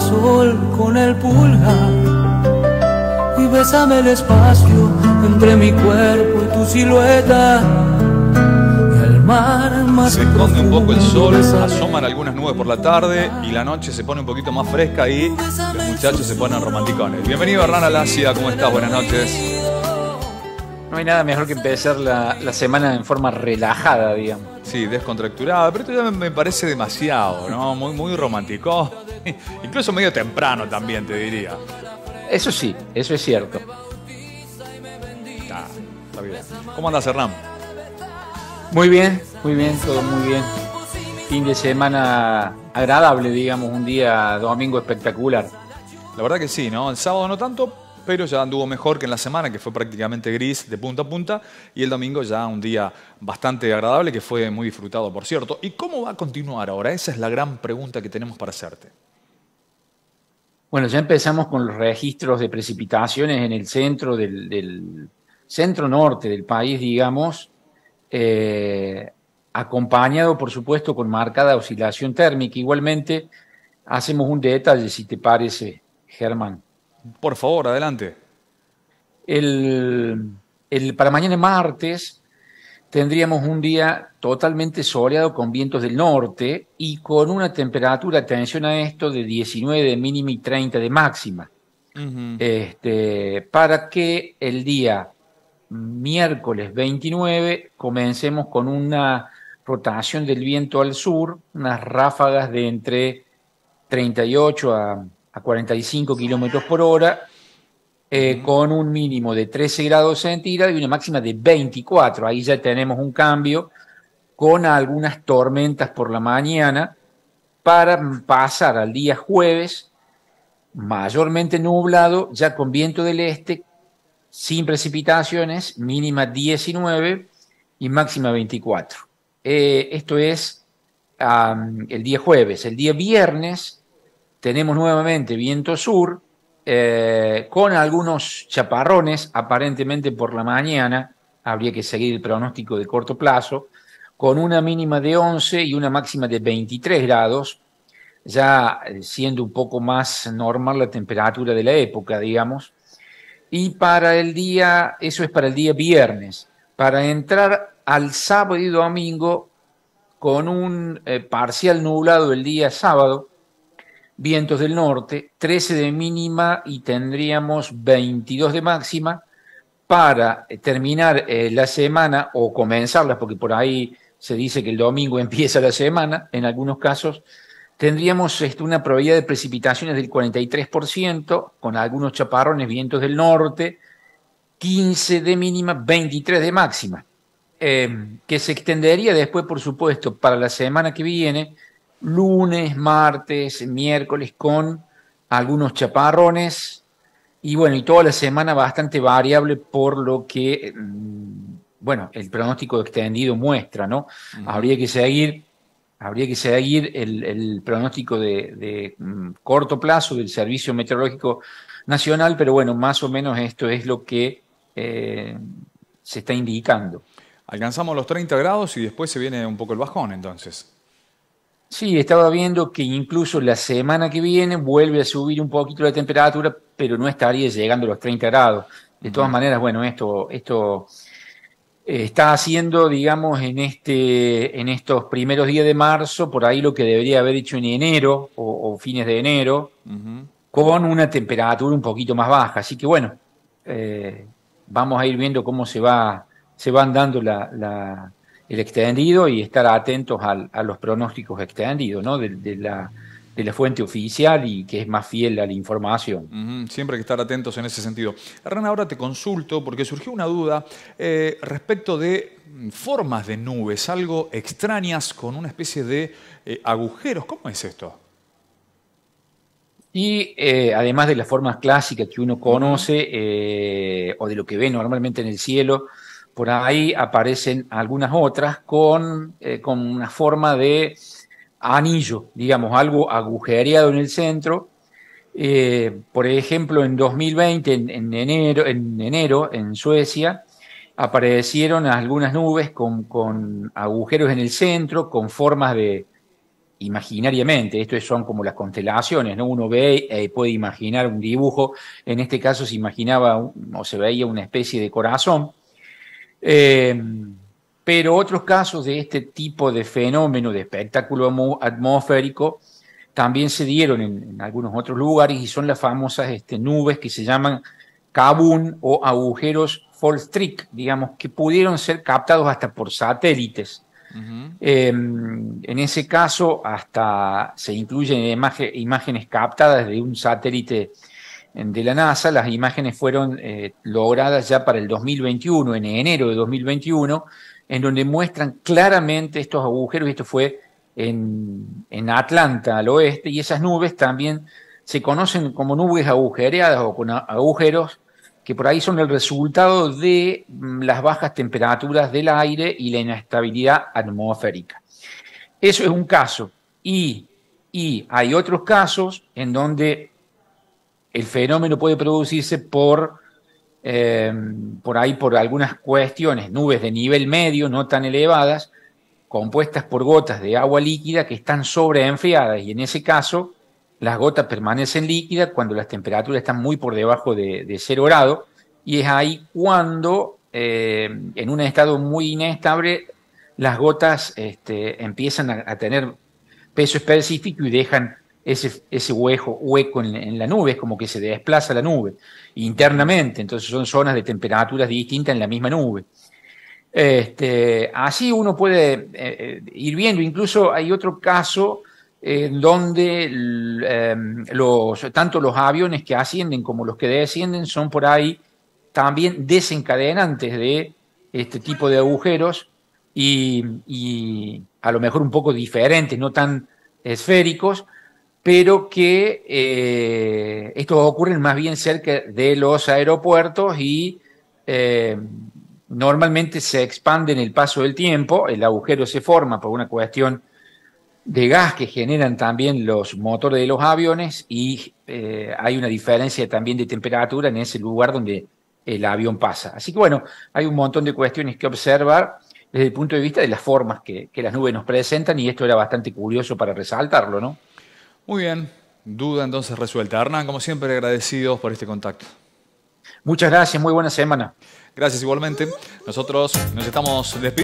sol con el y bésame el espacio entre mi cuerpo y tu silueta. se esconde un poco el sol, asoman algunas nubes por la tarde y la noche se pone un poquito más fresca y los muchachos se ponen romanticones. Bienvenido Hernán Lásida, ¿cómo estás? Buenas noches. No hay nada mejor que empezar la, la semana en forma relajada, digamos. Sí, descontracturada, pero esto ya me parece demasiado, ¿no? Muy, muy romántico. Incluso medio temprano también, te diría. Eso sí, eso es cierto. ¿Cómo andas, Hernán? Muy bien, muy bien, todo muy bien. Fin de semana agradable, digamos, un día domingo espectacular. La verdad que sí, ¿no? El sábado no tanto, pero ya anduvo mejor que en la semana, que fue prácticamente gris de punta a punta, y el domingo ya un día bastante agradable, que fue muy disfrutado, por cierto. ¿Y cómo va a continuar ahora? Esa es la gran pregunta que tenemos para hacerte. Bueno, ya empezamos con los registros de precipitaciones en el centro del, centro norte del país, digamos, eh, acompañado, por supuesto, con marcada oscilación térmica. Igualmente, hacemos un detalle, si te parece, Germán. Por favor, adelante. el, para mañana martes tendríamos un día totalmente soleado con vientos del norte y con una temperatura, atención a esto, de 19 de mínima y 30 de máxima. este, para que el día miércoles 29 comencemos con una rotación del viento al sur, unas ráfagas de entre 38 a, a 45 kilómetros por hora eh, con un mínimo de 13 grados centígrados y una máxima de 24. Ahí ya tenemos un cambio con algunas tormentas por la mañana para pasar al día jueves mayormente nublado, ya con viento del este, sin precipitaciones, mínima 19 y máxima 24. Eh, esto es el día jueves. El día viernes tenemos nuevamente viento sur, eh, con algunos chaparrones aparentemente por la mañana, habría que seguir el pronóstico de corto plazo, con una mínima de 11 y una máxima de 23 grados, ya siendo un poco más normal la temperatura de la época, digamos. Y para el día, eso es para el día viernes, para entrar al sábado y domingo con un eh, parcial nublado el día sábado, vientos del norte, 13 de mínima y tendríamos 22 de máxima para eh, terminar eh, la semana o comenzarla, porque por ahí se dice que el domingo empieza la semana, en algunos casos, tendríamos este, una probabilidad de precipitaciones del 43%, con algunos chaparrones, vientos del norte, 15 de mínima, 23 de máxima, eh, que se extendería después, por supuesto, para la semana que viene, lunes, martes, miércoles con algunos chaparrones y bueno, y toda la semana bastante variable por lo que, mm, bueno, el pronóstico extendido muestra, ¿no? Habría que seguir, habría que seguir el, pronóstico de, mm, corto plazo del Servicio Meteorológico Nacional, pero bueno, más o menos esto es lo que eh, se está indicando. Alcanzamos los 30 grados y después se viene un poco el bajón entonces. Sí, estaba viendo que incluso la semana que viene vuelve a subir un poquito la temperatura, pero no estaría llegando a los 30 grados. De todas maneras, bueno, esto, esto eh, está haciendo, digamos, en, este, en estos primeros días de marzo, por ahí lo que debería haber hecho en enero o, fines de enero, con una temperatura un poquito más baja. Así que bueno, eh, vamos a ir viendo cómo se va se van dando la, el extendido y estar atentos a los pronósticos extendidos, ¿no? De, la, fuente oficial y que es más fiel a la información. Siempre hay que estar atentos en ese sentido. Rana, ahora te consulto porque surgió una duda eh, respecto de mm, formas de nubes, algo extrañas con una especie de eh, agujeros. ¿Cómo es esto? Y eh, además de las formas clásicas que uno conoce o de lo que ve normalmente en el cielo, por ahí aparecen algunas otras con, eh, con una forma de anillo, digamos, algo agujereado en el centro. Eh, por ejemplo, en 2020, en, enero, en enero, en Suecia, aparecieron algunas nubes con, agujeros en el centro, con formas de, imaginariamente, esto son como las constelaciones, ¿no? Uno ve, eh, puede imaginar un dibujo, en este caso se imaginaba o se veía una especie de corazón, eh, pero otros casos de este tipo de fenómeno de espectáculo atmosférico también se dieron en, algunos otros lugares y son las famosas este, nubes que se llaman cabún o agujeros trick, digamos, que pudieron ser captados hasta por satélites. Eh, en ese caso, hasta se incluyen imágenes captadas de un satélite de la NASA, las imágenes fueron eh, logradas ya para el 2021, en enero de 2021, en donde muestran claramente estos agujeros, esto fue en, Atlanta, al oeste, y esas nubes también se conocen como nubes agujereadas o con agujeros, que por ahí son el resultado de mm, las bajas temperaturas del aire y la inestabilidad atmosférica. Eso es un caso. Y, y hay otros casos en donde el fenómeno puede producirse por, eh, por ahí, por algunas cuestiones, nubes de nivel medio, no tan elevadas, compuestas por gotas de agua líquida que están sobreenfriadas y en ese caso las gotas permanecen líquidas cuando las temperaturas están muy por debajo de, cero grado y es ahí cuando eh, en un estado muy inestable las gotas este, empiezan a tener peso específico y dejan ese, hueco, en, la nube, es como que se desplaza la nube internamente, entonces son zonas de temperaturas distintas en la misma nube. Este, así uno puede eh, eh, ir viendo, incluso hay otro caso en eh, donde em, los, tanto los aviones que ascienden como los que descienden son por ahí también desencadenantes de este tipo de agujeros y a lo mejor un poco diferentes, no tan esféricos, pero que eh, estos ocurren más bien cerca de los aeropuertos y eh, normalmente se expande en el paso del tiempo, el agujero se forma por una cuestión de gas que generan también los motores de los aviones y eh, hay una diferencia también de temperatura en ese lugar donde el avión pasa. Así que bueno, hay un montón de cuestiones que observar desde el punto de vista de las formas que, que las nubes nos presentan y esto era bastante curioso para resaltarlo, ¿no? Muy bien, duda entonces resuelta. Hernán, como siempre, agradecidos por este contacto. Muchas gracias, muy buena semana. Gracias igualmente. Nosotros nos estamos despidiendo.